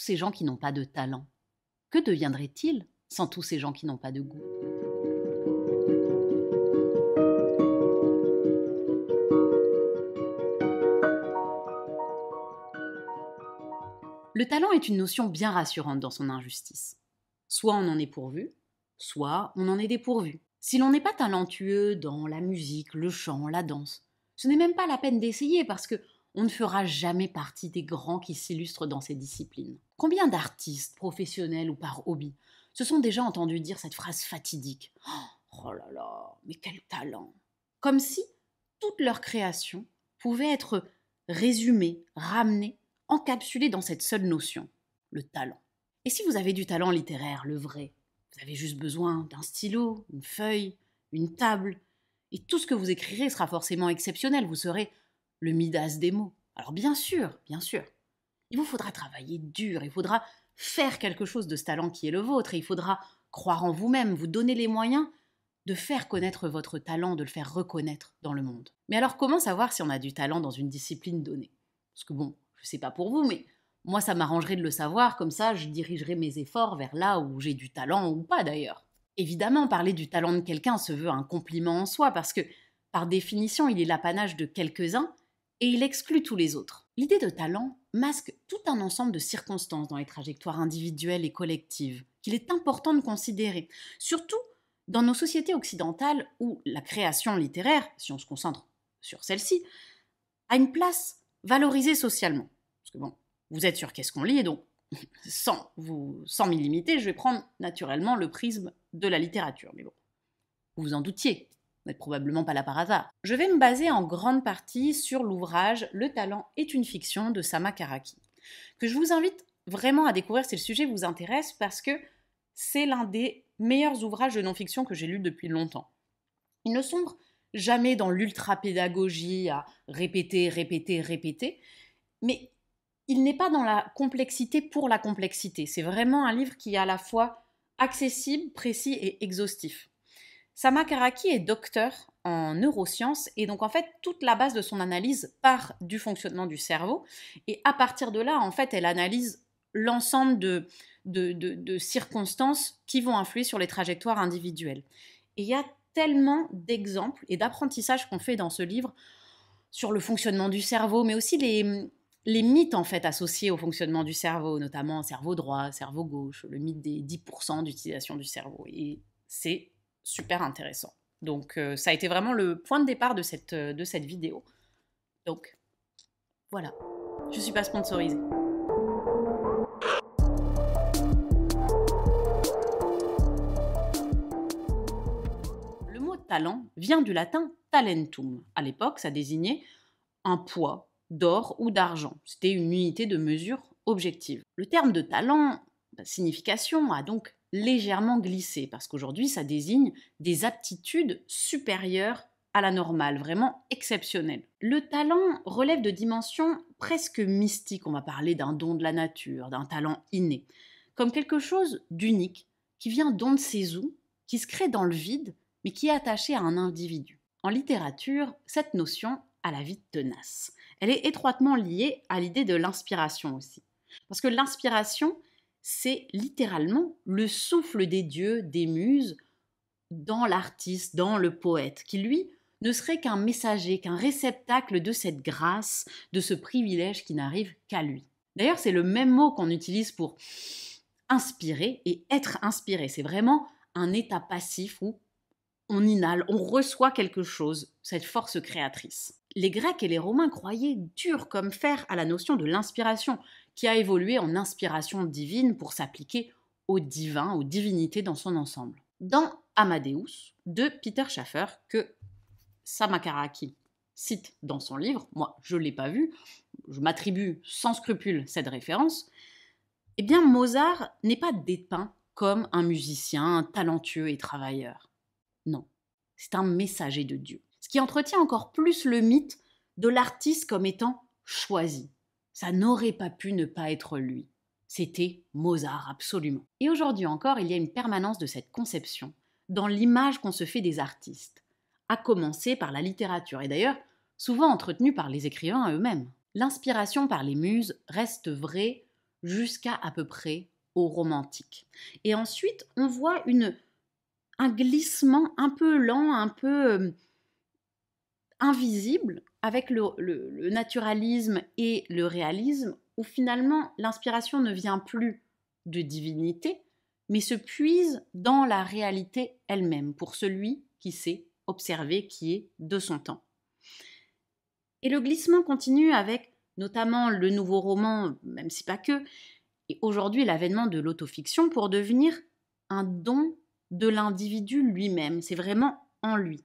ces gens qui n'ont pas de talent Que deviendrait-il sans tous ces gens qui n'ont pas de goût Le talent est une notion bien rassurante dans son injustice. Soit on en est pourvu, soit on en est dépourvu. Si l'on n'est pas talentueux dans la musique, le chant, la danse, ce n'est même pas la peine d'essayer parce que on ne fera jamais partie des grands qui s'illustrent dans ces disciplines. Combien d'artistes, professionnels ou par hobby, se sont déjà entendus dire cette phrase fatidique oh, oh là là, mais quel talent Comme si toute leur création pouvait être résumée, ramenée, encapsulée dans cette seule notion, le talent. Et si vous avez du talent littéraire, le vrai, vous avez juste besoin d'un stylo, une feuille, une table, et tout ce que vous écrirez sera forcément exceptionnel, vous serez le Midas des mots. Alors bien sûr, bien sûr, il vous faudra travailler dur, il faudra faire quelque chose de ce talent qui est le vôtre, et il faudra croire en vous-même, vous donner les moyens de faire connaître votre talent, de le faire reconnaître dans le monde. Mais alors comment savoir si on a du talent dans une discipline donnée Parce que bon, je ne sais pas pour vous, mais moi ça m'arrangerait de le savoir, comme ça je dirigerai mes efforts vers là où j'ai du talent ou pas d'ailleurs. Évidemment, parler du talent de quelqu'un se veut un compliment en soi, parce que par définition, il est l'apanage de quelques-uns et il exclut tous les autres. L'idée de talent masque tout un ensemble de circonstances dans les trajectoires individuelles et collectives qu'il est important de considérer, surtout dans nos sociétés occidentales où la création littéraire, si on se concentre sur celle-ci, a une place valorisée socialement. Parce que bon, vous êtes sur qu'est-ce qu'on lit, et donc sans, vous, sans m'y je vais prendre naturellement le prisme de la littérature. Mais bon, vous vous en doutiez, n'êtes probablement pas là par hasard. Je vais me baser en grande partie sur l'ouvrage Le talent est une fiction de Sama Karaki, que je vous invite vraiment à découvrir si le sujet vous intéresse parce que c'est l'un des meilleurs ouvrages de non-fiction que j'ai lu depuis longtemps. Il ne sombre jamais dans l'ultra-pédagogie à répéter, répéter, répéter, mais il n'est pas dans la complexité pour la complexité. C'est vraiment un livre qui est à la fois accessible, précis et exhaustif. Sama Karaki est docteur en neurosciences et donc en fait toute la base de son analyse part du fonctionnement du cerveau et à partir de là en fait elle analyse l'ensemble de, de, circonstances qui vont influer sur les trajectoires individuelles. Et il y a tellement d'exemples et d'apprentissages qu'on fait dans ce livre sur le fonctionnement du cerveau, mais aussi les, les mythes en fait associés au fonctionnement du cerveau, notamment cerveau droit, cerveau gauche, le mythe des 10% d'utilisation du cerveau. Et c'est super intéressant. Donc euh, ça a été vraiment le point de départ de cette, euh, de cette vidéo. Donc voilà, je ne suis pas sponsorisée. Le mot talent vient du latin talentum. À l'époque, ça désignait un poids d'or ou d'argent. C'était une unité de mesure objective. Le terme de talent, signification, a donc légèrement glissé, parce qu'aujourd'hui, ça désigne des aptitudes supérieures à la normale, vraiment exceptionnelles. Le talent relève de dimensions presque mystiques, on va parler d'un don de la nature, d'un talent inné, comme quelque chose d'unique, qui vient d'on ne sait où, qui se crée dans le vide, mais qui est attaché à un individu. En littérature, cette notion a la vie tenace. Elle est étroitement liée à l'idée de l'inspiration aussi. Parce que l'inspiration, c'est littéralement le souffle des dieux, des muses, dans l'artiste, dans le poète, qui lui ne serait qu'un messager, qu'un réceptacle de cette grâce, de ce privilège qui n'arrive qu'à lui. D'ailleurs, c'est le même mot qu'on utilise pour inspirer et être inspiré. C'est vraiment un état passif où on inhale, on reçoit quelque chose, cette force créatrice. Les Grecs et les Romains croyaient dur comme fer à la notion de l'inspiration, qui a évolué en inspiration divine pour s'appliquer au divin, aux divinités dans son ensemble. Dans Amadeus de Peter Schaffer, que Samakaraki cite dans son livre, moi je ne l'ai pas vu, je m'attribue sans scrupule cette référence, eh bien Mozart n'est pas dépeint comme un musicien talentueux et travailleur. Non, c'est un messager de Dieu, ce qui entretient encore plus le mythe de l'artiste comme étant choisi, ça n'aurait pas pu ne pas être lui. C'était Mozart, absolument. Et aujourd'hui encore, il y a une permanence de cette conception dans l'image qu'on se fait des artistes, à commencer par la littérature, et d'ailleurs souvent entretenue par les écrivains eux-mêmes. L'inspiration par les muses reste vraie jusqu'à à peu près au romantique. Et ensuite, on voit une, un glissement un peu lent, un peu euh, invisible avec le, naturalisme et le réalisme, où finalement l'inspiration ne vient plus de divinité, mais se puise dans la réalité elle-même, pour celui qui sait observer, qui est de son temps. Et le glissement continue avec notamment le nouveau roman, même si pas que, et aujourd'hui l'avènement de l'autofiction pour devenir un don de l'individu lui-même, c'est vraiment en lui.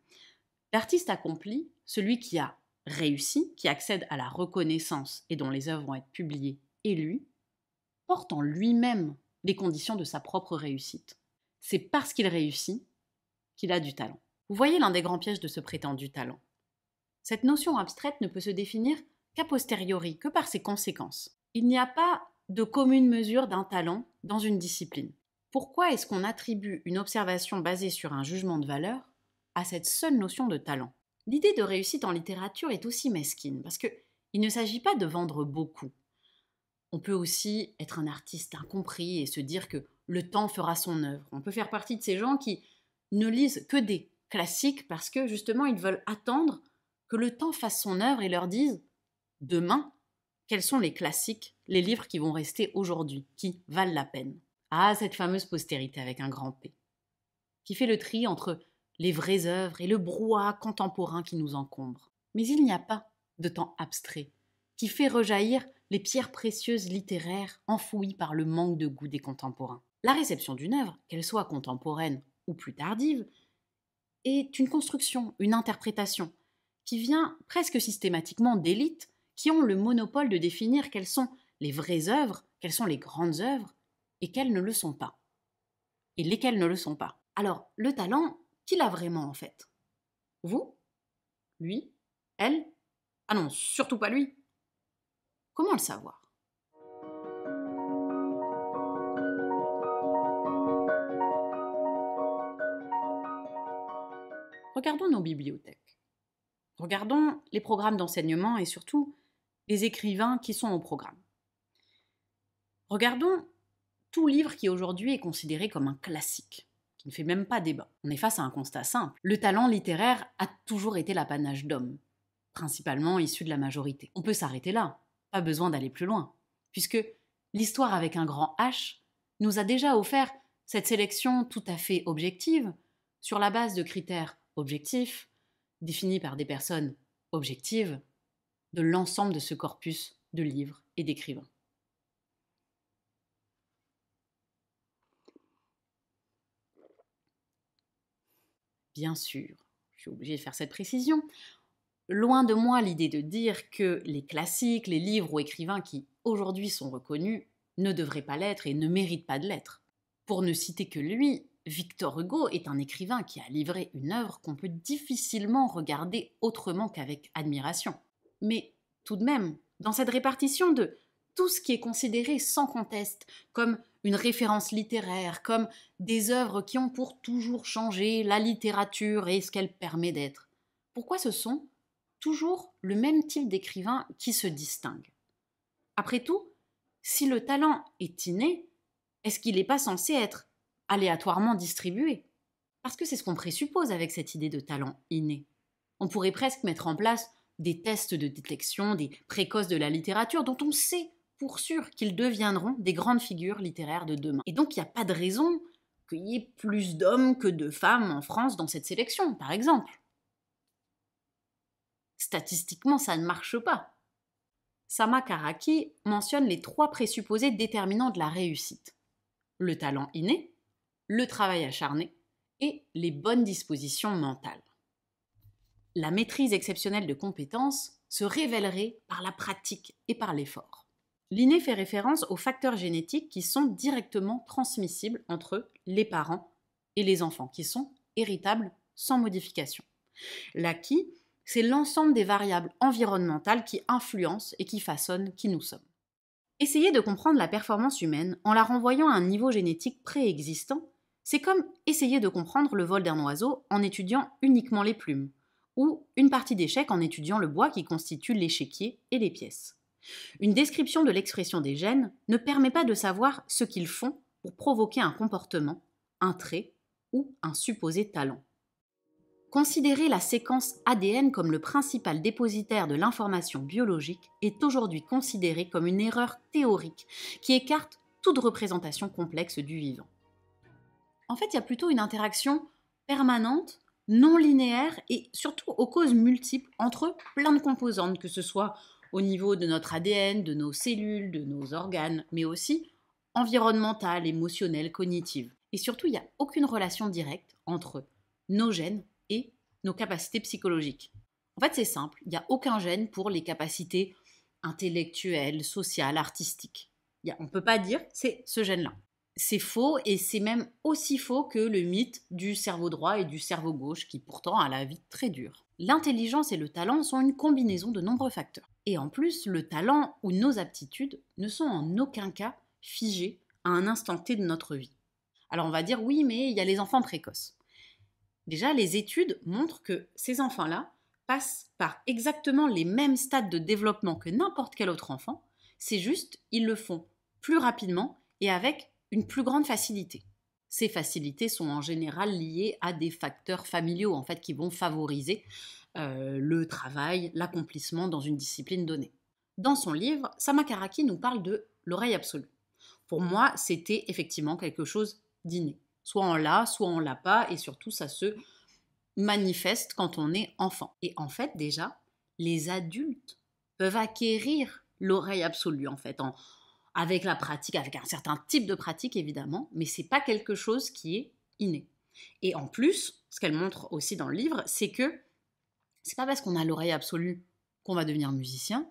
L'artiste accompli, celui qui a Réussi, qui accède à la reconnaissance et dont les œuvres vont être publiées et lues, porte en lui-même les conditions de sa propre réussite. C'est parce qu'il réussit qu'il a du talent. Vous voyez l'un des grands pièges de ce prétendu talent. Cette notion abstraite ne peut se définir qu'a posteriori, que par ses conséquences. Il n'y a pas de commune mesure d'un talent dans une discipline. Pourquoi est-ce qu'on attribue une observation basée sur un jugement de valeur à cette seule notion de talent L'idée de réussite en littérature est aussi mesquine, parce qu'il ne s'agit pas de vendre beaucoup. On peut aussi être un artiste incompris et se dire que le temps fera son œuvre. On peut faire partie de ces gens qui ne lisent que des classiques parce que justement ils veulent attendre que le temps fasse son œuvre et leur dise demain quels sont les classiques, les livres qui vont rester aujourd'hui, qui valent la peine. Ah, cette fameuse postérité avec un grand P, qui fait le tri entre les vraies œuvres et le brouhaha contemporain qui nous encombre. Mais il n'y a pas de temps abstrait qui fait rejaillir les pierres précieuses littéraires enfouies par le manque de goût des contemporains. La réception d'une œuvre, qu'elle soit contemporaine ou plus tardive, est une construction, une interprétation, qui vient presque systématiquement d'élites qui ont le monopole de définir quelles sont les vraies œuvres, quelles sont les grandes œuvres, et quelles ne le sont pas. Et lesquelles ne le sont pas. Alors, le talent, qui l'a vraiment en fait Vous Lui Elle Ah non, surtout pas lui Comment le savoir Regardons nos bibliothèques. Regardons les programmes d'enseignement et surtout les écrivains qui sont au programme. Regardons tout livre qui aujourd'hui est considéré comme un classique ne fait même pas débat. On est face à un constat simple. Le talent littéraire a toujours été l'apanage d'hommes, principalement issus de la majorité. On peut s'arrêter là, pas besoin d'aller plus loin, puisque l'histoire avec un grand H nous a déjà offert cette sélection tout à fait objective, sur la base de critères objectifs, définis par des personnes objectives, de l'ensemble de ce corpus de livres et d'écrivains. Bien sûr, je suis obligée de faire cette précision. Loin de moi l'idée de dire que les classiques, les livres ou écrivains qui aujourd'hui sont reconnus ne devraient pas l'être et ne méritent pas de l'être. Pour ne citer que lui, Victor Hugo est un écrivain qui a livré une œuvre qu'on peut difficilement regarder autrement qu'avec admiration. Mais tout de même, dans cette répartition de tout ce qui est considéré sans conteste comme une référence littéraire, comme des œuvres qui ont pour toujours changé la littérature et ce qu'elle permet d'être. Pourquoi ce sont toujours le même type d'écrivains qui se distinguent Après tout, si le talent est inné, est-ce qu'il n'est pas censé être aléatoirement distribué Parce que c'est ce qu'on présuppose avec cette idée de talent inné. On pourrait presque mettre en place des tests de détection, des précoces de la littérature dont on sait pour sûr qu'ils deviendront des grandes figures littéraires de demain. Et donc il n'y a pas de raison qu'il y ait plus d'hommes que de femmes en France dans cette sélection, par exemple. Statistiquement, ça ne marche pas. Sama Karaki mentionne les trois présupposés déterminants de la réussite. Le talent inné, le travail acharné et les bonnes dispositions mentales. La maîtrise exceptionnelle de compétences se révélerait par la pratique et par l'effort. L'inné fait référence aux facteurs génétiques qui sont directement transmissibles entre les parents et les enfants, qui sont héritables sans modification. L'acquis, c'est l'ensemble des variables environnementales qui influencent et qui façonnent qui nous sommes. Essayer de comprendre la performance humaine en la renvoyant à un niveau génétique préexistant, c'est comme essayer de comprendre le vol d'un oiseau en étudiant uniquement les plumes, ou une partie d'échecs en étudiant le bois qui constitue l'échiquier et les pièces. Une description de l'expression des gènes ne permet pas de savoir ce qu'ils font pour provoquer un comportement, un trait ou un supposé talent. Considérer la séquence ADN comme le principal dépositaire de l'information biologique est aujourd'hui considéré comme une erreur théorique qui écarte toute représentation complexe du vivant. En fait, il y a plutôt une interaction permanente, non linéaire et surtout aux causes multiples entre plein de composantes, que ce soit au niveau de notre ADN, de nos cellules, de nos organes, mais aussi environnemental, émotionnel, cognitive. Et surtout, il n'y a aucune relation directe entre nos gènes et nos capacités psychologiques. En fait, c'est simple, il n'y a aucun gène pour les capacités intellectuelles, sociales, artistiques. on ne peut pas dire c'est ce gène-là. C'est faux et c'est même aussi faux que le mythe du cerveau droit et du cerveau gauche qui pourtant a la vie très dure. L'intelligence et le talent sont une combinaison de nombreux facteurs. Et en plus, le talent ou nos aptitudes ne sont en aucun cas figés à un instant T de notre vie. Alors on va dire oui, mais il y a les enfants précoces. Déjà, les études montrent que ces enfants-là passent par exactement les mêmes stades de développement que n'importe quel autre enfant, c'est juste ils le font plus rapidement et avec une plus grande facilité. Ces facilités sont en général liées à des facteurs familiaux en fait qui vont favoriser euh, le travail, l'accomplissement dans une discipline donnée. Dans son livre, Samakaraki nous parle de l'oreille absolue. Pour moi, c'était effectivement quelque chose d'inné. Soit on l'a, soit on l'a pas, et surtout ça se manifeste quand on est enfant. Et en fait, déjà, les adultes peuvent acquérir l'oreille absolue, en fait, avec la pratique, avec un certain type de pratique évidemment, mais c'est pas quelque chose qui est inné. Et en plus, ce qu'elle montre aussi dans le livre, c'est que c'est pas parce qu'on a l'oreille absolue qu'on va devenir musicien,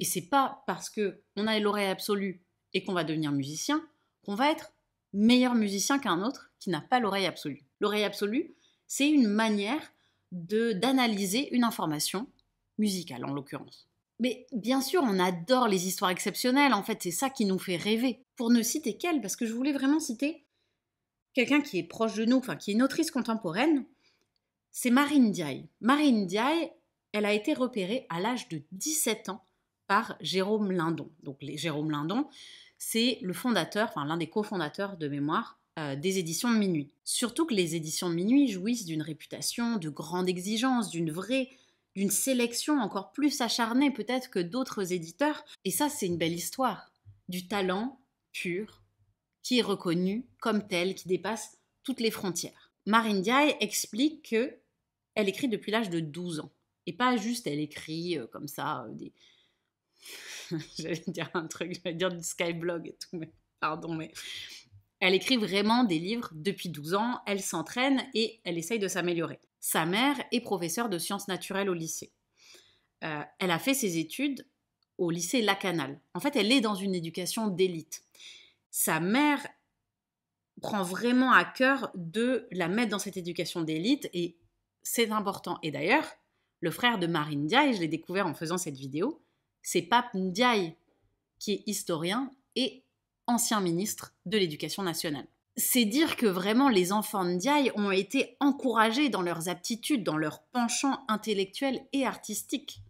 et c'est pas parce que a l'oreille absolue et qu'on va devenir musicien qu'on va être meilleur musicien qu'un autre qui n'a pas l'oreille absolue. L'oreille absolue, c'est une manière de d'analyser une information musicale en l'occurrence. Mais bien sûr, on adore les histoires exceptionnelles, en fait, c'est ça qui nous fait rêver. Pour ne citer qu'elle, parce que je voulais vraiment citer quelqu'un qui est proche de nous, enfin qui est une autrice contemporaine, c'est Marine Diaye. Marine Diaye, elle a été repérée à l'âge de 17 ans par Jérôme Lindon. Donc Jérôme Lindon, c'est le fondateur, enfin l'un des cofondateurs de mémoire euh, des éditions de Minuit. Surtout que les éditions de Minuit jouissent d'une réputation, de grande exigence, d'une vraie d'une sélection encore plus acharnée peut-être que d'autres éditeurs. Et ça, c'est une belle histoire. Du talent pur qui est reconnu comme tel, qui dépasse toutes les frontières. Marine Diaye explique que elle écrit depuis l'âge de 12 ans. Et pas juste elle écrit euh, comme ça euh, des. j'allais dire un truc, j'allais dire du skyblog et tout, mais pardon, mais. Elle écrit vraiment des livres depuis 12 ans, elle s'entraîne et elle essaye de s'améliorer. Sa mère est professeure de sciences naturelles au lycée. Euh, elle a fait ses études au lycée Lacanal. En fait, elle est dans une éducation d'élite. Sa mère prend vraiment à cœur de la mettre dans cette éducation d'élite et c'est important. Et d'ailleurs, le frère de Marine Diaye je l'ai découvert en faisant cette vidéo, c'est Pape Ndiaye, qui est historien et ancien ministre de l'Éducation nationale. C'est dire que vraiment les enfants Ndiaye ont été encouragés dans leurs aptitudes, dans leurs penchants intellectuels et artistiques.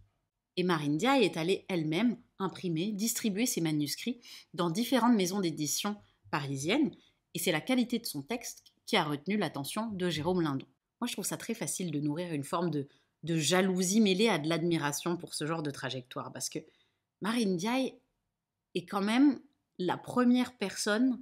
Et Marine Ndiaye est allée elle-même imprimer, distribuer ses manuscrits dans différentes maisons d'édition parisiennes et c'est la qualité de son texte qui a retenu l'attention de Jérôme Lindon. Moi, je trouve ça très facile de nourrir une forme de, jalousie mêlée à de l'admiration pour ce genre de trajectoire, parce que Marine Diaye est quand même la première personne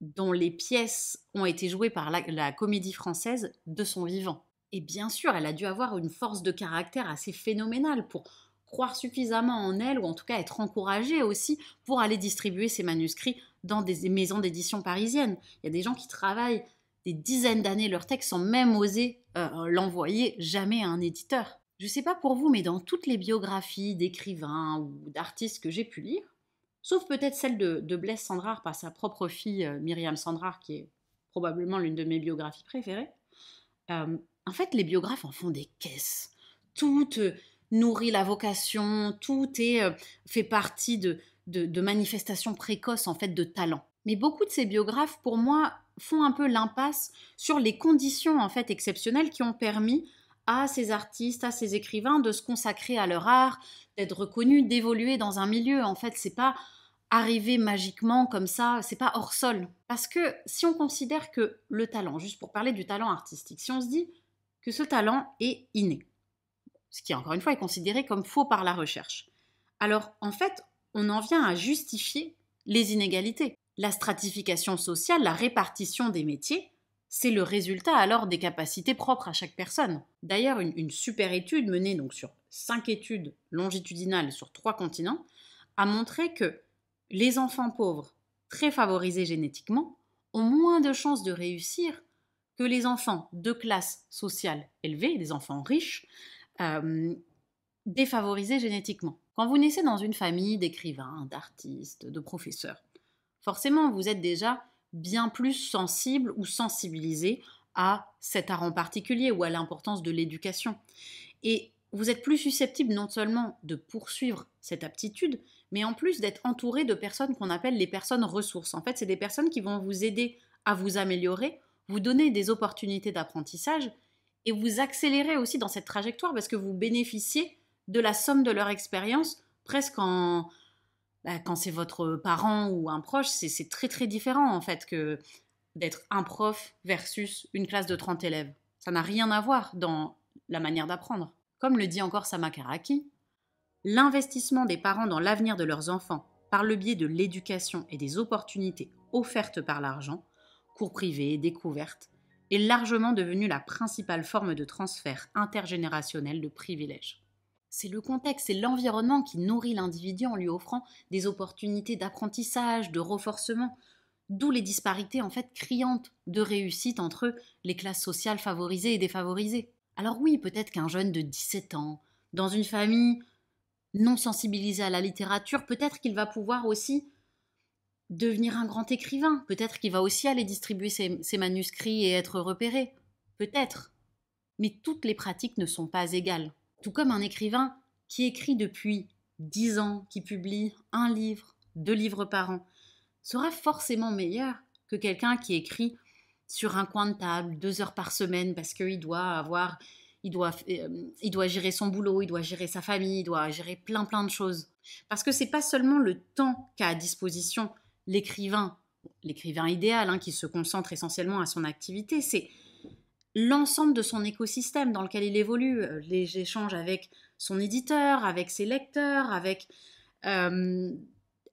dont les pièces ont été jouées par la, la comédie française de son vivant. Et bien sûr, elle a dû avoir une force de caractère assez phénoménale pour croire suffisamment en elle, ou en tout cas être encouragée aussi pour aller distribuer ses manuscrits dans des maisons d'édition parisiennes. Il y a des gens qui travaillent des dizaines d'années Leurs textes sans même oser euh, l'envoyer jamais à un éditeur. Je ne sais pas pour vous, mais dans toutes les biographies d'écrivains ou d'artistes que j'ai pu lire, sauf peut-être celle de, de, Blaise Sandrard par sa propre fille euh, Myriam Sandrard, qui est probablement l'une de mes biographies préférées, euh, en fait, les biographes en font des caisses. Tout nourrit la vocation, tout est, fait partie de, de, manifestations précoces en fait de talent. Mais beaucoup de ces biographes, pour moi, font un peu l'impasse sur les conditions en fait exceptionnelles qui ont permis à ces artistes, à ces écrivains de se consacrer à leur art, d'être reconnus, d'évoluer dans un milieu. En fait, c'est pas arrivé magiquement comme ça, c'est pas hors sol. Parce que si on considère que le talent, juste pour parler du talent artistique, si on se dit que ce talent est inné, ce qui encore une fois est considéré comme faux par la recherche, alors en fait, on en vient à justifier les inégalités. La stratification sociale, la répartition des métiers, c'est le résultat alors des capacités propres à chaque personne. D'ailleurs, une, super étude menée donc sur cinq études longitudinales sur trois continents a montré que les enfants pauvres, très favorisés génétiquement, ont moins de chances de réussir que les enfants de classe sociale élevée, les enfants riches, euh, défavorisés génétiquement. Quand vous naissez dans une famille d'écrivains, d'artistes, de professeurs, forcément vous êtes déjà bien plus sensible ou sensibilisé à cet art en particulier ou à l'importance de l'éducation. Et vous êtes plus susceptible non seulement de poursuivre cette aptitude, mais en plus d'être entouré de personnes qu'on appelle les personnes ressources. En fait, c'est des personnes qui vont vous aider à vous améliorer, vous donner des opportunités d'apprentissage et vous accélérer aussi dans cette trajectoire parce que vous bénéficiez de la somme de leur expérience, presque en... Bah, quand c'est votre parent ou un proche, c'est très très différent en fait que d'être un prof versus une classe de 30 élèves. Ça n'a rien à voir dans la manière d'apprendre. Comme le dit encore Samakaraki, l'investissement des parents dans l'avenir de leurs enfants par le biais de l'éducation et des opportunités offertes par l'argent, cours privés, découvertes, est largement devenu la principale forme de transfert intergénérationnel de privilèges. C'est le contexte, c'est l'environnement qui nourrit l'individu en lui offrant des opportunités d'apprentissage, de renforcement, d'où les disparités en fait criantes de réussite entre les classes sociales favorisées et défavorisées. Alors oui, peut-être qu'un jeune de 17 ans, dans une famille non sensibilisée à la littérature, peut-être qu'il va pouvoir aussi devenir un grand écrivain, peut-être qu'il va aussi aller distribuer ses, ses manuscrits et être repéré, peut-être. Mais toutes les pratiques ne sont pas égales. Tout comme un écrivain qui écrit depuis 10 ans, qui publie un livre, deux livres par an, sera forcément meilleur que quelqu'un qui écrit sur un coin de table, deux heures par semaine, parce qu'il doit avoir, il doit, euh, il doit gérer son boulot, il doit gérer sa famille, il doit gérer plein plein de choses. Parce que c'est pas seulement le temps qu'a à disposition l'écrivain, l'écrivain idéal, hein, qui se concentre essentiellement à son activité, c'est l'ensemble de son écosystème dans lequel il évolue, euh, les échanges avec son éditeur, avec ses lecteurs, avec euh,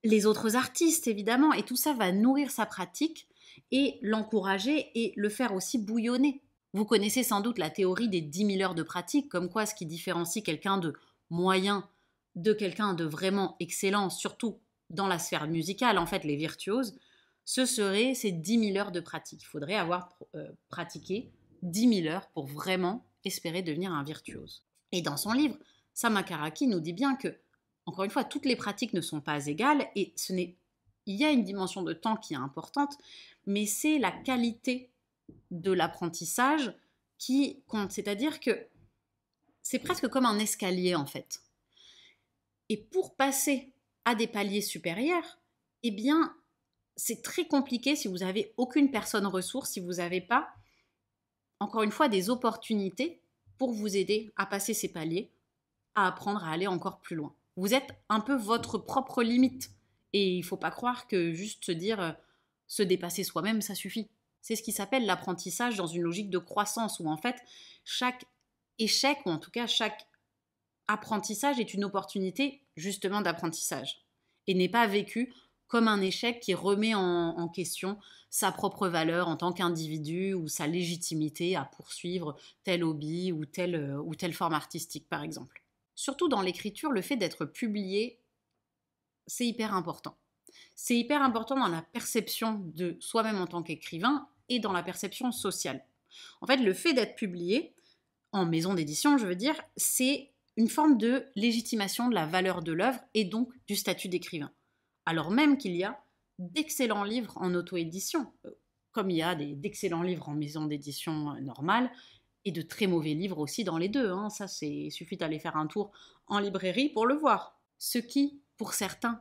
les autres artistes évidemment, et tout ça va nourrir sa pratique et l'encourager et le faire aussi bouillonner. Vous connaissez sans doute la théorie des 10 000 heures de pratique, comme quoi ce qui différencie quelqu'un de moyen de quelqu'un de vraiment excellent, surtout dans la sphère musicale, en fait les virtuoses, ce serait ces 10 000 heures de pratique. Il faudrait avoir euh, pratiqué 10 000 heures pour vraiment espérer devenir un virtuose. Et dans son livre, Samakaraki nous dit bien que, encore une fois, toutes les pratiques ne sont pas égales et ce n'est il y a une dimension de temps qui est importante, mais c'est la qualité de l'apprentissage qui compte. C'est-à-dire que c'est presque comme un escalier en fait. Et pour passer à des paliers supérieurs, eh bien, c'est très compliqué si vous n'avez aucune personne ressource, si vous n'avez pas encore une fois, des opportunités pour vous aider à passer ces paliers, à apprendre à aller encore plus loin. Vous êtes un peu votre propre limite. Et il ne faut pas croire que juste se dire euh, se dépasser soi-même, ça suffit. C'est ce qui s'appelle l'apprentissage dans une logique de croissance où en fait chaque échec, ou en tout cas chaque apprentissage est une opportunité justement d'apprentissage et n'est pas vécu comme un échec qui remet en, question sa propre valeur en tant qu'individu ou sa légitimité à poursuivre tel hobby ou telle, euh, ou telle forme artistique, par exemple. Surtout dans l'écriture, le fait d'être publié, c'est hyper important. C'est hyper important dans la perception de soi-même en tant qu'écrivain et dans la perception sociale. En fait, le fait d'être publié, en maison d'édition, je veux dire, c'est une forme de légitimation de la valeur de l'œuvre et donc du statut d'écrivain alors même qu'il y a d'excellents livres en auto-édition, euh, comme il y a d'excellents livres en maison d'édition euh, normale, et de très mauvais livres aussi dans les deux. Hein. Ça, c'est suffit d'aller faire un tour en librairie pour le voir. Ce qui, pour certains,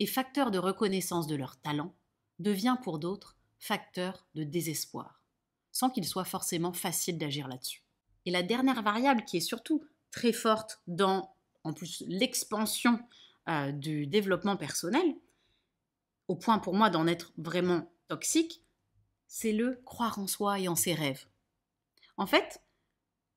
est facteur de reconnaissance de leur talent, devient pour d'autres facteur de désespoir, sans qu'il soit forcément facile d'agir là-dessus. Et la dernière variable qui est surtout très forte dans, en plus, l'expansion euh, du développement personnel, au point pour moi d'en être vraiment toxique, c'est le croire en soi et en ses rêves. En fait,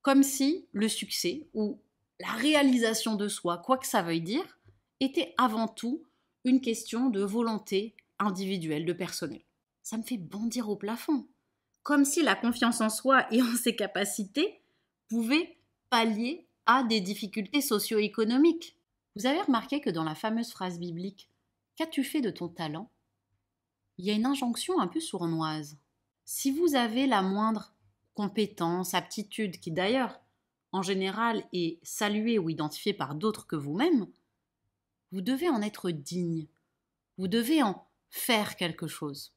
comme si le succès ou la réalisation de soi, quoi que ça veuille dire, était avant tout une question de volonté individuelle, de personnel. Ça me fait bondir au plafond, comme si la confiance en soi et en ses capacités pouvait pallier à des difficultés socio-économiques. Vous avez remarqué que dans la fameuse phrase biblique Qu'as-tu fait de ton talent Il y a une injonction un peu sournoise. Si vous avez la moindre compétence, aptitude, qui d'ailleurs, en général, est saluée ou identifiée par d'autres que vous-même, vous devez en être digne. Vous devez en faire quelque chose.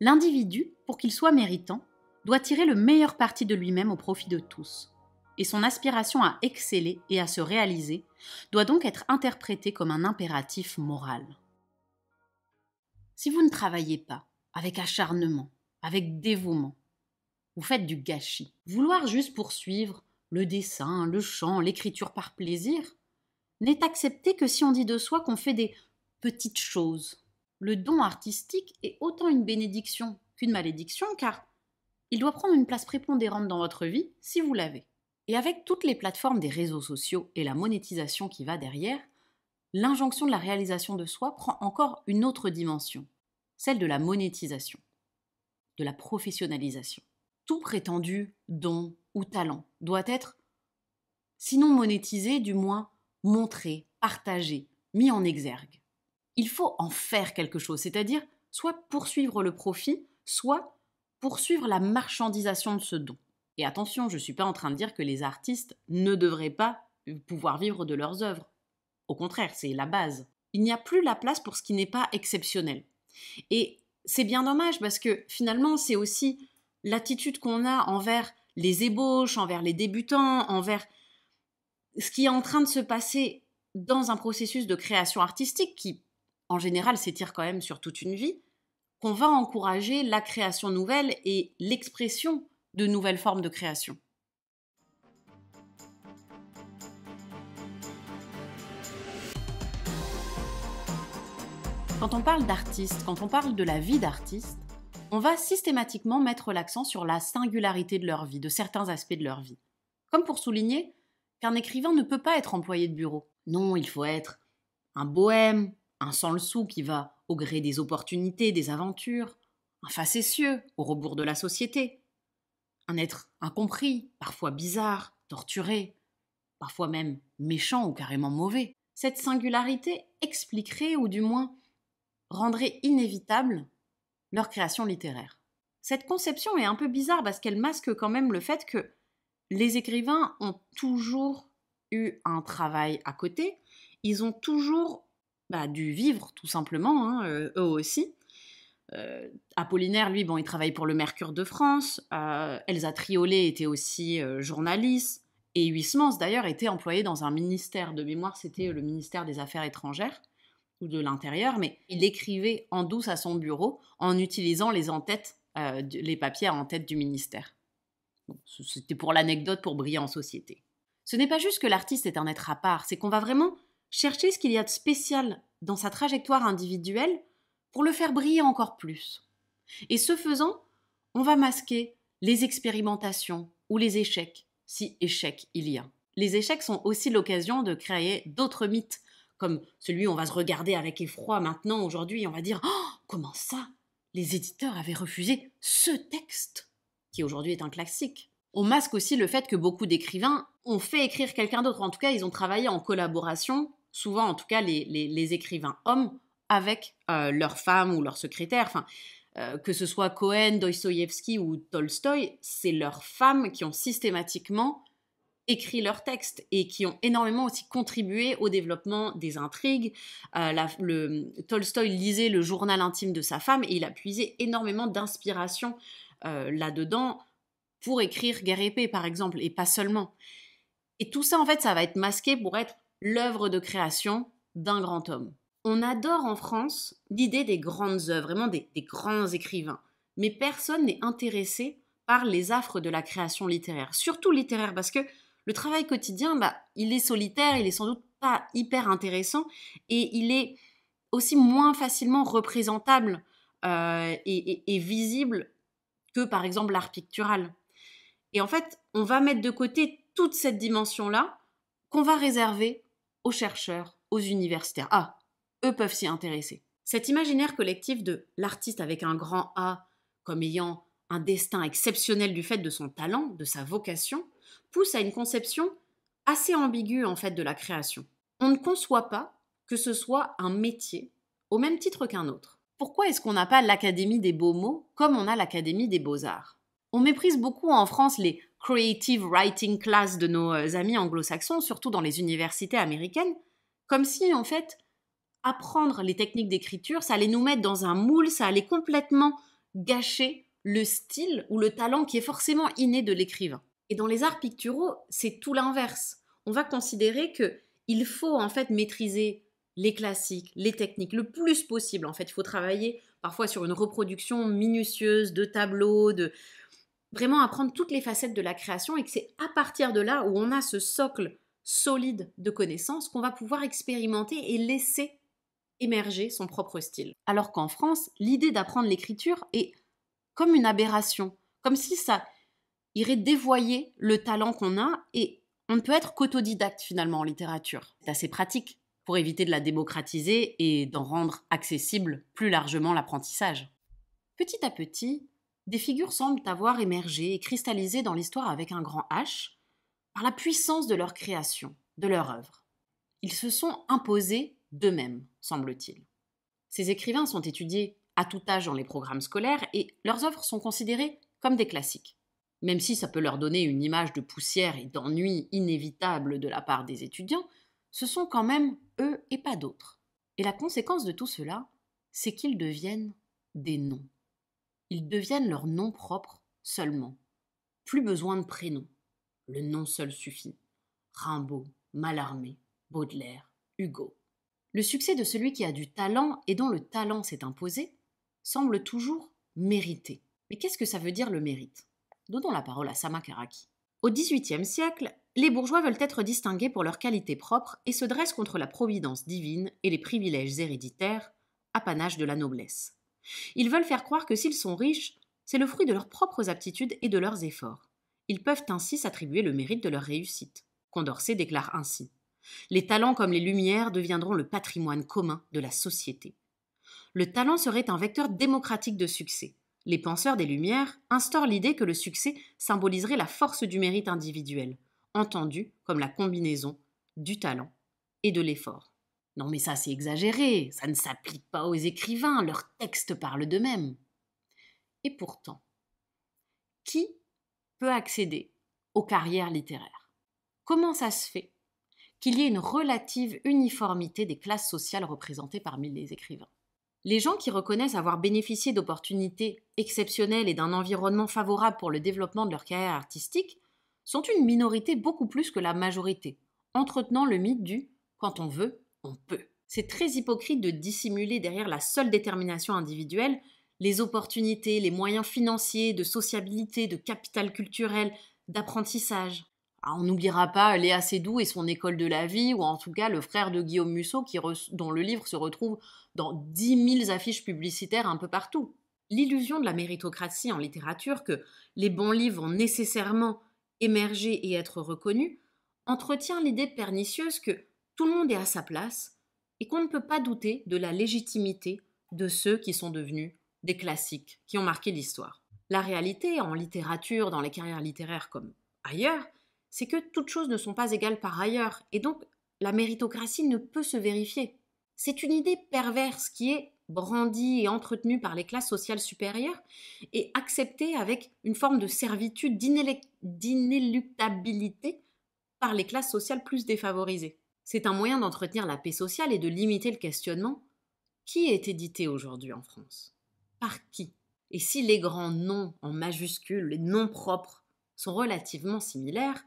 L'individu, pour qu'il soit méritant, doit tirer le meilleur parti de lui-même au profit de tous. Et son aspiration à exceller et à se réaliser doit donc être interprétée comme un impératif moral. Si vous ne travaillez pas avec acharnement, avec dévouement, vous faites du gâchis. Vouloir juste poursuivre le dessin, le chant, l'écriture par plaisir n'est accepté que si on dit de soi qu'on fait des petites choses. Le don artistique est autant une bénédiction qu'une malédiction car il doit prendre une place prépondérante dans votre vie si vous l'avez. Et avec toutes les plateformes des réseaux sociaux et la monétisation qui va derrière, l'injonction de la réalisation de soi prend encore une autre dimension, celle de la monétisation, de la professionnalisation. Tout prétendu don ou talent doit être, sinon monétisé, du moins montré, partagé, mis en exergue. Il faut en faire quelque chose, c'est-à-dire soit poursuivre le profit, soit poursuivre la marchandisation de ce don. Et attention, je ne suis pas en train de dire que les artistes ne devraient pas pouvoir vivre de leurs œuvres. Au contraire, c'est la base. Il n'y a plus la place pour ce qui n'est pas exceptionnel. Et c'est bien dommage parce que finalement, c'est aussi l'attitude qu'on a envers les ébauches, envers les débutants, envers ce qui est en train de se passer dans un processus de création artistique qui, en général, s'étire quand même sur toute une vie, qu'on va encourager la création nouvelle et l'expression de nouvelles formes de création. Quand on parle d'artiste, quand on parle de la vie d'artiste, on va systématiquement mettre l'accent sur la singularité de leur vie, de certains aspects de leur vie. Comme pour souligner qu'un écrivain ne peut pas être employé de bureau. Non, il faut être un bohème, un sans le sou qui va au gré des opportunités, des aventures, un facétieux au rebours de la société, un être incompris, parfois bizarre, torturé, parfois même méchant ou carrément mauvais. Cette singularité expliquerait ou du moins rendrait inévitable leur création littéraire. Cette conception est un peu bizarre parce qu'elle masque quand même le fait que les écrivains ont toujours eu un travail à côté, ils ont toujours bah, dû vivre tout simplement, hein, euh, eux aussi. Euh, Apollinaire, lui, bon, il travaille pour le Mercure de France. Euh, Elsa Triolet était aussi journaliste. Et Huysmans, d'ailleurs, était employé dans un ministère de mémoire, c'était le ministère des Affaires étrangères ou de l'intérieur, mais il écrivait en douce à son bureau en utilisant les euh, les papiers en tête du ministère. C'était pour l'anecdote pour briller en société. Ce n'est pas juste que l'artiste est un être à part, c'est qu'on va vraiment chercher ce qu'il y a de spécial dans sa trajectoire individuelle pour le faire briller encore plus. Et ce faisant, on va masquer les expérimentations ou les échecs, si échecs il y a. Les échecs sont aussi l'occasion de créer d'autres mythes comme celui où on va se regarder avec effroi maintenant, aujourd'hui, on va dire oh, Comment ça Les éditeurs avaient refusé ce texte, qui aujourd'hui est un classique. On masque aussi le fait que beaucoup d'écrivains ont fait écrire quelqu'un d'autre, en tout cas ils ont travaillé en collaboration, souvent en tout cas les, écrivains hommes, avec leurs leur femme ou leur secrétaire. Enfin, euh, que ce soit Cohen, Dostoïevski ou Tolstoï, c'est leurs femmes qui ont systématiquement écrit leurs textes et qui ont énormément aussi contribué au développement des intrigues. Euh, le, Tolstoy lisait le journal intime de sa femme et il a puisé énormément d'inspiration euh, là-dedans pour écrire Guerre par exemple, et pas seulement. Et tout ça, en fait, ça va être masqué pour être l'œuvre de création d'un grand homme. On adore en France l'idée des grandes œuvres, vraiment des grands écrivains, mais personne n'est intéressé par les affres de la création littéraire, surtout littéraire, parce que le travail quotidien, bah, il est solitaire, il est sans doute pas hyper intéressant et il est aussi moins facilement représentable euh, et, visible que par exemple l'art pictural. Et en fait, on va mettre de côté toute cette dimension-là qu'on va réserver aux chercheurs, aux universitaires. Ah, eux peuvent s'y intéresser. Cet imaginaire collectif de l'artiste avec un grand A comme ayant un destin exceptionnel du fait de son talent, de sa vocation, pousse à une conception assez ambiguë en fait de la création. On ne conçoit pas que ce soit un métier au même titre qu'un autre. Pourquoi est-ce qu'on n'a pas l'Académie des beaux mots comme on a l'Académie des beaux-arts On méprise beaucoup en France les creative writing class de nos euh, amis anglo-saxons, surtout dans les universités américaines, comme si en fait apprendre les techniques d'écriture, ça allait nous mettre dans un moule, ça allait complètement gâcher le style ou le talent qui est forcément inné de l'écrivain. Et dans les arts picturaux, c'est tout l'inverse. On va considérer que il faut en fait maîtriser les classiques, les techniques le plus possible. En fait, il faut travailler parfois sur une reproduction minutieuse de tableaux, de vraiment apprendre toutes les facettes de la création et que c'est à partir de là où on a ce socle solide de connaissances qu'on va pouvoir expérimenter et laisser émerger son propre style. Alors qu'en France, l'idée d'apprendre l'écriture est comme une aberration, comme si ça dévoyer le talent qu'on a et on ne peut être qu'autodidacte finalement en littérature. C'est assez pratique pour éviter de la démocratiser et d'en rendre accessible plus largement l'apprentissage. Petit à petit, des figures semblent avoir émergé et cristallisé dans l'histoire avec un grand H par la puissance de leur création, de leur œuvre. Ils se sont imposés d'eux-mêmes, semble-t-il. Ces écrivains sont étudiés à tout âge dans les programmes scolaires et leurs œuvres sont considérées comme des classiques même si ça peut leur donner une image de poussière et d'ennui inévitable de la part des étudiants, ce sont quand même eux et pas d'autres. Et la conséquence de tout cela, c'est qu'ils deviennent des noms. Ils deviennent leur nom propre seulement. Plus besoin de prénoms. Le nom seul suffit. Rimbaud, Malarmé, Baudelaire, Hugo. Le succès de celui qui a du talent et dont le talent s'est imposé semble toujours mérité. Mais qu'est-ce que ça veut dire le mérite Donnons la parole à Samakaraki. Au XVIIIe siècle, les bourgeois veulent être distingués pour leurs qualités propres et se dressent contre la providence divine et les privilèges héréditaires, apanage de la noblesse. Ils veulent faire croire que s'ils sont riches, c'est le fruit de leurs propres aptitudes et de leurs efforts. Ils peuvent ainsi s'attribuer le mérite de leur réussite. Condorcet déclare ainsi Les talents comme les lumières deviendront le patrimoine commun de la société. Le talent serait un vecteur démocratique de succès. Les penseurs des Lumières instaurent l'idée que le succès symboliserait la force du mérite individuel, entendu comme la combinaison du talent et de l'effort. Non mais ça c'est exagéré, ça ne s'applique pas aux écrivains, leurs textes parlent d'eux-mêmes. Et pourtant, qui peut accéder aux carrières littéraires Comment ça se fait qu'il y ait une relative uniformité des classes sociales représentées parmi les écrivains les gens qui reconnaissent avoir bénéficié d'opportunités exceptionnelles et d'un environnement favorable pour le développement de leur carrière artistique sont une minorité beaucoup plus que la majorité, entretenant le mythe du quand on veut, on peut. C'est très hypocrite de dissimuler derrière la seule détermination individuelle les opportunités, les moyens financiers, de sociabilité, de capital culturel, d'apprentissage. Ah, on n'oubliera pas Léa Seydoux et son école de la vie, ou en tout cas le frère de Guillaume Musso, dont le livre se retrouve dans 10 000 affiches publicitaires un peu partout. L'illusion de la méritocratie en littérature, que les bons livres vont nécessairement émerger et être reconnus, entretient l'idée pernicieuse que tout le monde est à sa place et qu'on ne peut pas douter de la légitimité de ceux qui sont devenus des classiques, qui ont marqué l'histoire. La réalité, en littérature, dans les carrières littéraires comme ailleurs, c'est que toutes choses ne sont pas égales par ailleurs, et donc la méritocratie ne peut se vérifier. C'est une idée perverse qui est brandie et entretenue par les classes sociales supérieures et acceptée avec une forme de servitude, d'inéluctabilité par les classes sociales plus défavorisées. C'est un moyen d'entretenir la paix sociale et de limiter le questionnement qui est édité aujourd'hui en France Par qui Et si les grands noms en majuscules, les noms propres, sont relativement similaires,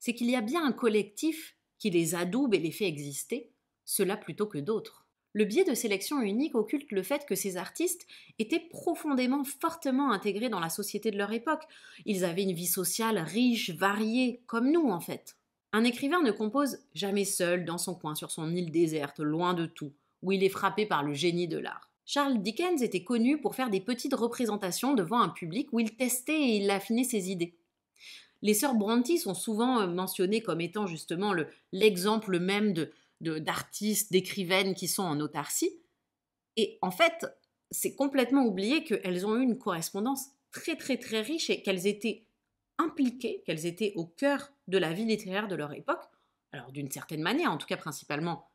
c'est qu'il y a bien un collectif qui les adoube et les fait exister, cela plutôt que d'autres. Le biais de sélection unique occulte le fait que ces artistes étaient profondément, fortement intégrés dans la société de leur époque. Ils avaient une vie sociale riche, variée, comme nous en fait. Un écrivain ne compose jamais seul, dans son coin, sur son île déserte, loin de tout, où il est frappé par le génie de l'art. Charles Dickens était connu pour faire des petites représentations devant un public où il testait et il affinait ses idées. Les sœurs Brontë sont souvent euh, mentionnées comme étant justement l'exemple même d'artistes, d'écrivaines qui sont en autarcie. Et en fait, c'est complètement oublié qu'elles ont eu une correspondance très très très riche et qu'elles étaient impliquées, qu'elles étaient au cœur de la vie littéraire de leur époque. Alors d'une certaine manière, en tout cas principalement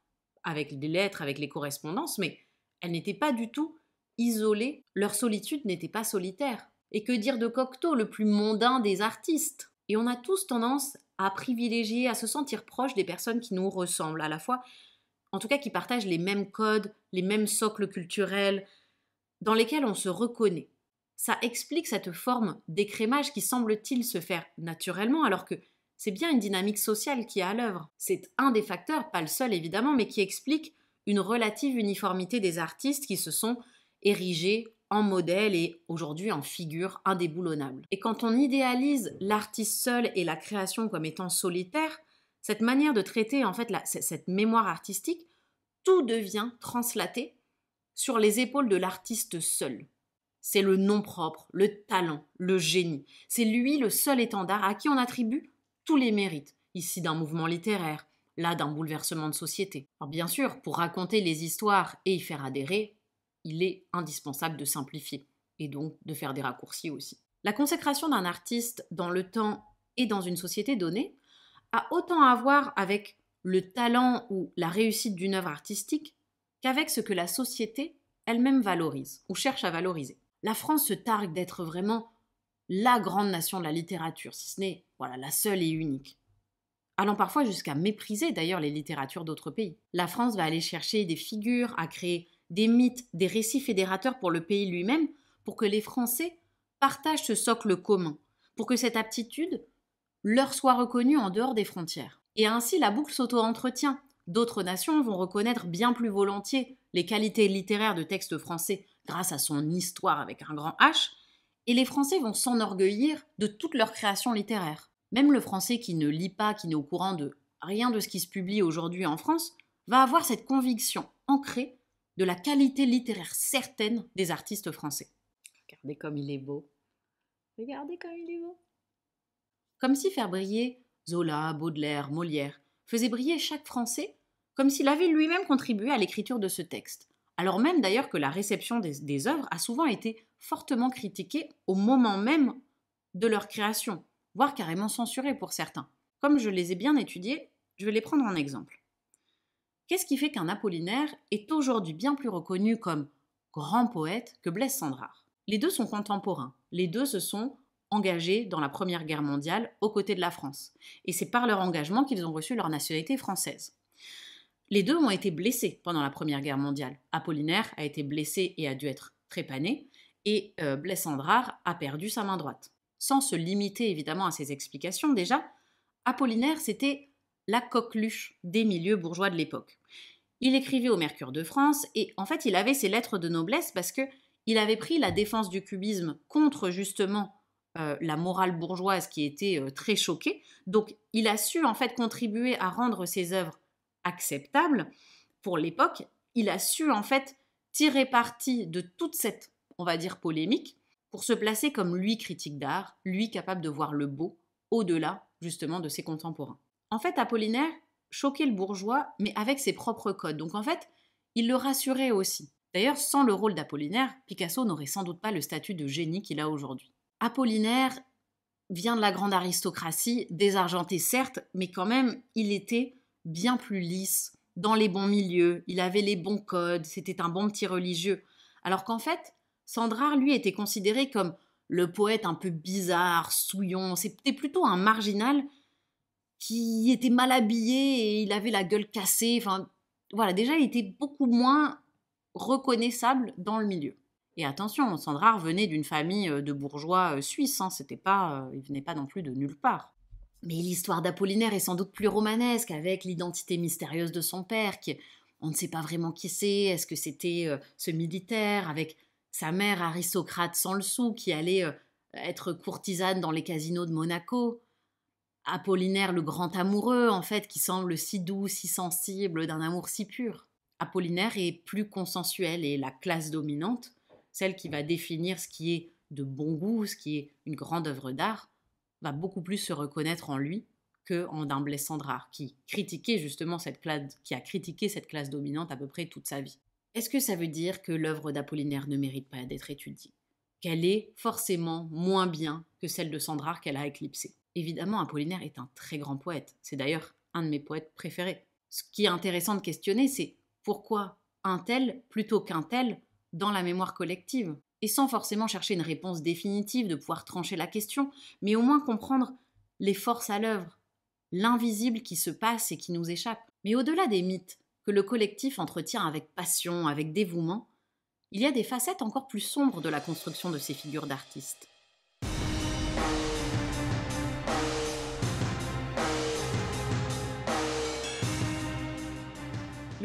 avec les lettres, avec les correspondances, mais elles n'étaient pas du tout isolées, leur solitude n'était pas solitaire. Et que dire de Cocteau, le plus mondain des artistes et on a tous tendance à privilégier, à se sentir proche des personnes qui nous ressemblent, à la fois, en tout cas qui partagent les mêmes codes, les mêmes socles culturels, dans lesquels on se reconnaît. Ça explique cette forme d'écrémage qui semble-t-il se faire naturellement, alors que c'est bien une dynamique sociale qui est à l'œuvre. C'est un des facteurs, pas le seul évidemment, mais qui explique une relative uniformité des artistes qui se sont érigés en modèle et aujourd'hui en figure indéboulonnable. Et quand on idéalise l'artiste seul et la création comme étant solitaire, cette manière de traiter en fait cette mémoire artistique, tout devient translaté sur les épaules de l'artiste seul. C'est le nom propre, le talent, le génie. C'est lui le seul étendard à qui on attribue tous les mérites, ici d'un mouvement littéraire, là d'un bouleversement de société. Alors bien sûr, pour raconter les histoires et y faire adhérer, il est indispensable de simplifier et donc de faire des raccourcis aussi. La consécration d'un artiste dans le temps et dans une société donnée a autant à voir avec le talent ou la réussite d'une œuvre artistique qu'avec ce que la société elle-même valorise ou cherche à valoriser. La France se targue d'être vraiment la grande nation de la littérature, si ce n'est voilà, la seule et unique. Allant parfois jusqu'à mépriser d'ailleurs les littératures d'autres pays. La France va aller chercher des figures, à créer des mythes, des récits fédérateurs pour le pays lui-même, pour que les Français partagent ce socle commun, pour que cette aptitude leur soit reconnue en dehors des frontières. Et ainsi la boucle s'auto-entretient. D'autres nations vont reconnaître bien plus volontiers les qualités littéraires de textes français grâce à son histoire avec un grand H, et les Français vont s'enorgueillir de toutes leurs créations littéraires. Même le Français qui ne lit pas, qui n'est au courant de rien de ce qui se publie aujourd'hui en France, va avoir cette conviction ancrée de la qualité littéraire certaine des artistes français. Regardez comme il est beau. Regardez comme il est beau. Comme si faire briller Zola, Baudelaire, Molière faisait briller chaque Français, comme s'il avait lui-même contribué à l'écriture de ce texte. Alors même d'ailleurs que la réception des, œuvres a souvent été fortement critiquée au moment même de leur création, voire carrément censurée pour certains. Comme je les ai bien étudiés, je vais les prendre en exemple. Qu'est-ce qui fait qu'un Apollinaire est aujourd'hui bien plus reconnu comme grand poète que Blaise Sandrard Les deux sont contemporains. Les deux se sont engagés dans la Première Guerre mondiale aux côtés de la France. Et c'est par leur engagement qu'ils ont reçu leur nationalité française. Les deux ont été blessés pendant la Première Guerre mondiale. Apollinaire a été blessé et a dû être trépané, et euh, Blaise Sandrard a perdu sa main droite. Sans se limiter évidemment à ces explications déjà, Apollinaire c'était la coqueluche des milieux bourgeois de l'époque. Il écrivait au Mercure de France et en fait il avait ses lettres de noblesse parce que il avait pris la défense du cubisme contre justement euh, la morale bourgeoise qui était euh, très choquée. Donc il a su en fait contribuer à rendre ses œuvres acceptables pour l'époque. Il a su en fait tirer parti de toute cette, on va dire, polémique pour se placer comme lui critique d'art, lui capable de voir le beau au-delà justement de ses contemporains. En fait, Apollinaire choquait le bourgeois, mais avec ses propres codes. Donc en fait, il le rassurait aussi. D'ailleurs, sans le rôle d'Apollinaire, Picasso n'aurait sans doute pas le statut de génie qu'il a aujourd'hui. Apollinaire vient de la grande aristocratie, désargenté certes, mais quand même, il était bien plus lisse, dans les bons milieux, il avait les bons codes, c'était un bon petit religieux. Alors qu'en fait, Sandrard, lui, était considéré comme le poète un peu bizarre, souillon, c'était plutôt un marginal qui était mal habillé et il avait la gueule cassée. Enfin, voilà, déjà, il était beaucoup moins reconnaissable dans le milieu. Et attention, Sandra revenait d'une famille euh, de bourgeois euh, suisses, hein, c'était pas, euh, il venait pas non plus de nulle part. Mais l'histoire d'Apollinaire est sans doute plus romanesque, avec l'identité mystérieuse de son père, qui on ne sait pas vraiment qui c'est, est-ce que c'était ce militaire, avec sa mère aristocrate sans le sou, qui allait être courtisane dans les casinos de Monaco. Apollinaire, le grand amoureux, en fait, qui semble si doux, si sensible, d'un amour si pur. Apollinaire est plus consensuel et la classe dominante, celle qui va définir ce qui est de bon goût, ce qui est une grande œuvre d'art, va beaucoup plus se reconnaître en lui que en d'un Blessandra qui critiquait justement cette classe, qui a critiqué cette classe dominante à peu près toute sa vie. Est-ce que ça veut dire que l'œuvre d'Apollinaire ne mérite pas d'être étudiée Qu'elle est forcément moins bien que celle de Sandrard qu'elle a éclipsée Évidemment, Apollinaire est un très grand poète. C'est d'ailleurs un de mes poètes préférés. Ce qui est intéressant de questionner, c'est pourquoi un tel plutôt qu'un tel dans la mémoire collective Et sans forcément chercher une réponse définitive, de pouvoir trancher la question, mais au moins comprendre les forces à l'œuvre, l'invisible qui se passe et qui nous échappe. Mais au-delà des mythes que le collectif entretient avec passion, avec dévouement, il y a des facettes encore plus sombres de la construction de ces figures d'artistes.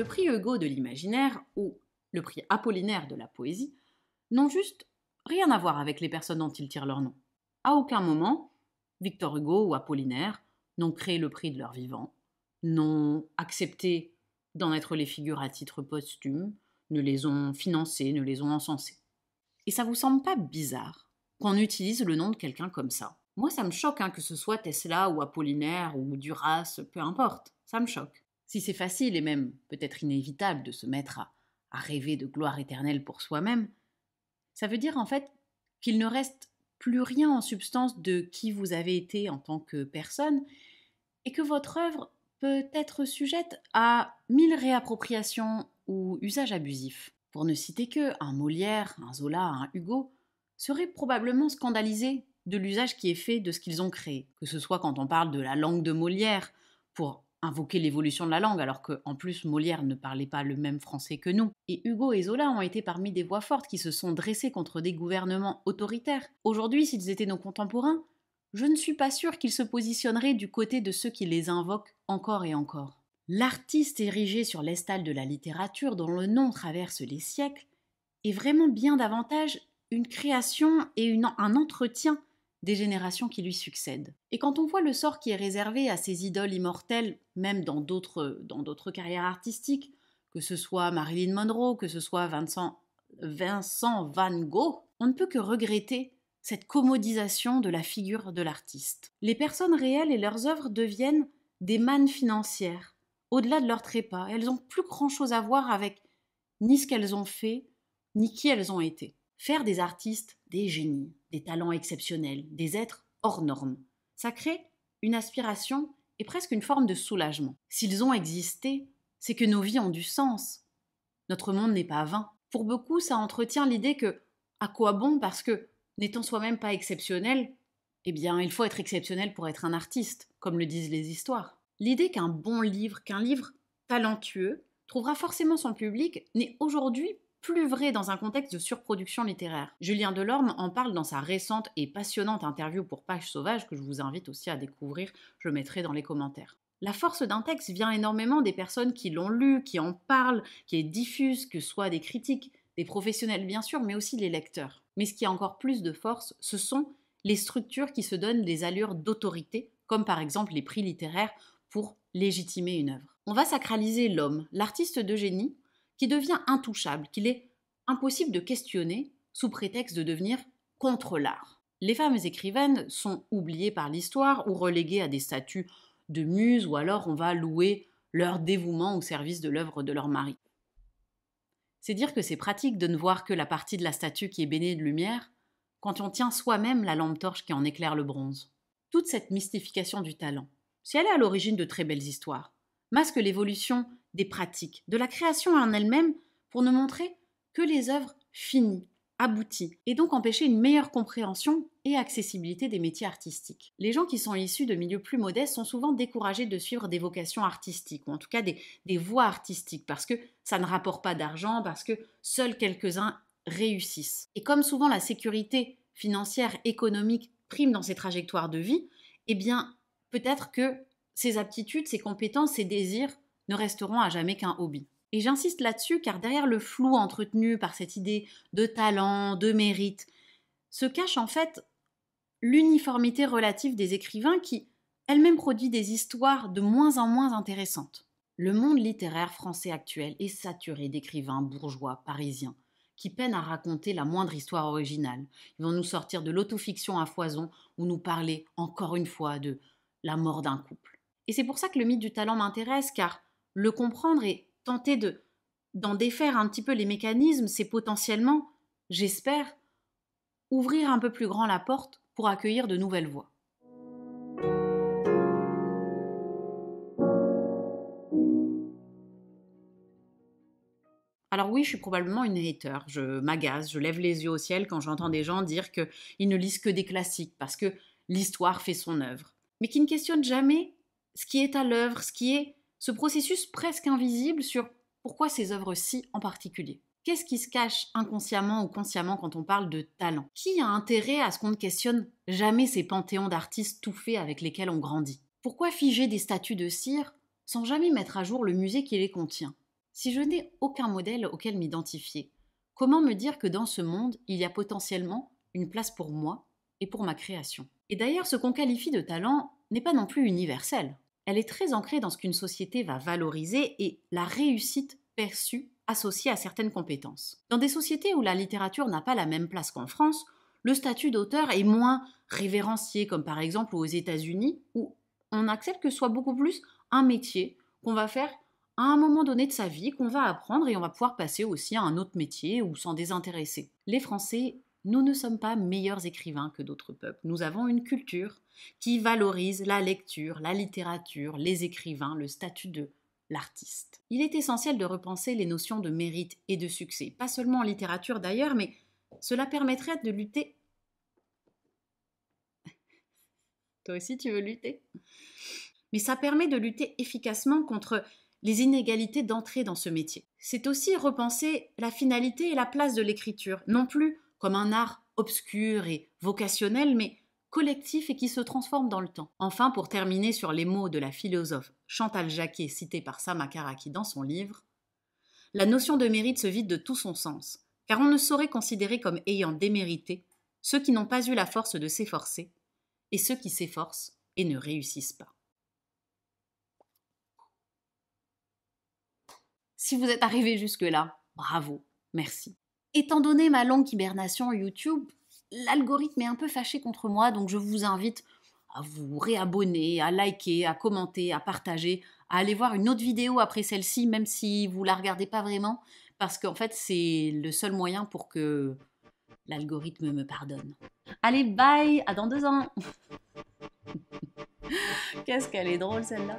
Le prix Hugo de l'imaginaire ou le prix Apollinaire de la poésie n'ont juste rien à voir avec les personnes dont ils tirent leur nom. À aucun moment, Victor Hugo ou Apollinaire n'ont créé le prix de leur vivant, n'ont accepté d'en être les figures à titre posthume, ne les ont financées, ne les ont encensées. Et ça vous semble pas bizarre qu'on utilise le nom de quelqu'un comme ça Moi, ça me choque hein, que ce soit Tesla ou Apollinaire ou Duras, peu importe, ça me choque. Si c'est facile et même peut-être inévitable de se mettre à, rêver de gloire éternelle pour soi-même, ça veut dire en fait qu'il ne reste plus rien en substance de qui vous avez été en tant que personne et que votre œuvre peut être sujette à mille réappropriations ou usages abusifs. Pour ne citer que un Molière, un Zola, un Hugo seraient probablement scandalisés de l'usage qui est fait de ce qu'ils ont créé, que ce soit quand on parle de la langue de Molière pour invoquer l'évolution de la langue, alors que, en plus Molière ne parlait pas le même français que nous. Et Hugo et Zola ont été parmi des voix fortes qui se sont dressées contre des gouvernements autoritaires. Aujourd'hui, s'ils étaient nos contemporains, je ne suis pas sûr qu'ils se positionneraient du côté de ceux qui les invoquent encore et encore. L'artiste érigé sur l'estal de la littérature, dont le nom traverse les siècles, est vraiment bien davantage une création et un entretien des générations qui lui succèdent. Et quand on voit le sort qui est réservé à ces idoles immortelles, même dans d'autres, dans d'autres carrières artistiques, que ce soit Marilyn Monroe, que ce soit Vincent, Vincent Van Gogh, on ne peut que regretter cette commodisation de la figure de l'artiste. Les personnes réelles et leurs œuvres deviennent des mannes financières, au-delà de leur trépas. Elles n'ont plus grand-chose à voir avec ni ce qu'elles ont fait, ni qui elles ont été. Faire des artistes des génies, des talents exceptionnels, des êtres hors normes, ça crée une aspiration et presque une forme de soulagement. S'ils ont existé, c'est que nos vies ont du sens. Notre monde n'est pas vain. Pour beaucoup, ça entretient l'idée que à quoi bon parce que n'étant soi-même pas exceptionnel, eh bien, il faut être exceptionnel pour être un artiste, comme le disent les histoires. L'idée qu'un bon livre, qu'un livre talentueux, trouvera forcément son public n'est aujourd'hui plus vrai dans un contexte de surproduction littéraire. Julien Delorme en parle dans sa récente et passionnante interview pour Page Sauvage que je vous invite aussi à découvrir, je mettrai dans les commentaires. La force d'un texte vient énormément des personnes qui l'ont lu, qui en parlent, qui est diffuse, que ce soit des critiques, des professionnels bien sûr, mais aussi les lecteurs. Mais ce qui a encore plus de force, ce sont les structures qui se donnent des allures d'autorité, comme par exemple les prix littéraires pour légitimer une œuvre. On va sacraliser l'homme, l'artiste de génie, qui devient intouchable, qu'il est impossible de questionner sous prétexte de devenir contre l'art. Les femmes écrivaines sont oubliées par l'histoire ou reléguées à des statuts de muses ou alors on va louer leur dévouement au service de l'œuvre de leur mari. C'est dire que c'est pratique de ne voir que la partie de la statue qui est baignée de lumière quand on tient soi-même la lampe torche qui en éclaire le bronze. Toute cette mystification du talent, si elle est à l'origine de très belles histoires, masque l'évolution des pratiques, de la création en elle-même pour ne montrer que les œuvres finies, abouties, et donc empêcher une meilleure compréhension et accessibilité des métiers artistiques. Les gens qui sont issus de milieux plus modestes sont souvent découragés de suivre des vocations artistiques, ou en tout cas des, voies artistiques, parce que ça ne rapporte pas d'argent, parce que seuls quelques-uns réussissent. Et comme souvent la sécurité financière, économique prime dans ces trajectoires de vie, eh bien peut-être que ces aptitudes, ces compétences, ces désirs ne resteront à jamais qu'un hobby. Et j'insiste là-dessus car derrière le flou entretenu par cette idée de talent, de mérite, se cache en fait l'uniformité relative des écrivains qui, elles-mêmes, produit des histoires de moins en moins intéressantes. Le monde littéraire français actuel est saturé d'écrivains bourgeois parisiens qui peinent à raconter la moindre histoire originale. Ils vont nous sortir de l'autofiction à foison ou nous parler encore une fois de la mort d'un couple. Et c'est pour ça que le mythe du talent m'intéresse car le comprendre et tenter de d'en défaire un petit peu les mécanismes, c'est potentiellement, j'espère, ouvrir un peu plus grand la porte pour accueillir de nouvelles voix. Alors oui, je suis probablement une hater, je m'agace, je lève les yeux au ciel quand j'entends des gens dire qu'ils ne lisent que des classiques parce que l'histoire fait son œuvre, mais qui ne questionne jamais ce qui est à l'œuvre, ce qui est ce processus presque invisible sur pourquoi ces œuvres-ci en particulier. Qu'est-ce qui se cache inconsciemment ou consciemment quand on parle de talent Qui a intérêt à ce qu'on ne questionne jamais ces panthéons d'artistes tout faits avec lesquels on grandit Pourquoi figer des statues de cire sans jamais mettre à jour le musée qui les contient Si je n'ai aucun modèle auquel m'identifier, comment me dire que dans ce monde, il y a potentiellement une place pour moi et pour ma création Et d'ailleurs, ce qu'on qualifie de talent n'est pas non plus universel elle est très ancrée dans ce qu'une société va valoriser et la réussite perçue associée à certaines compétences. Dans des sociétés où la littérature n'a pas la même place qu'en France, le statut d'auteur est moins révérencié, comme par exemple aux États-Unis, où on accepte que ce soit beaucoup plus un métier qu'on va faire à un moment donné de sa vie, qu'on va apprendre et on va pouvoir passer aussi à un autre métier ou s'en désintéresser. Les Français, nous ne sommes pas meilleurs écrivains que d'autres peuples. Nous avons une culture, qui valorise la lecture, la littérature, les écrivains, le statut de l'artiste. Il est essentiel de repenser les notions de mérite et de succès, pas seulement en littérature d'ailleurs, mais cela permettrait de lutter. Toi aussi, tu veux lutter Mais ça permet de lutter efficacement contre les inégalités d'entrée dans ce métier. C'est aussi repenser la finalité et la place de l'écriture, non plus comme un art obscur et vocationnel, mais collectif et qui se transforme dans le temps. Enfin, pour terminer sur les mots de la philosophe Chantal Jacquet citée par Samakaraki dans son livre, la notion de mérite se vide de tout son sens, car on ne saurait considérer comme ayant démérité ceux qui n'ont pas eu la force de s'efforcer et ceux qui s'efforcent et ne réussissent pas. Si vous êtes arrivé jusque-là, bravo, merci. Étant donné ma longue hibernation YouTube, l'algorithme est un peu fâché contre moi, donc je vous invite à vous réabonner, à liker, à commenter, à partager, à aller voir une autre vidéo après celle-ci, même si vous la regardez pas vraiment, parce qu'en fait c'est le seul moyen pour que l'algorithme me pardonne. Allez, bye, à dans deux ans Qu'est-ce qu'elle est drôle celle-là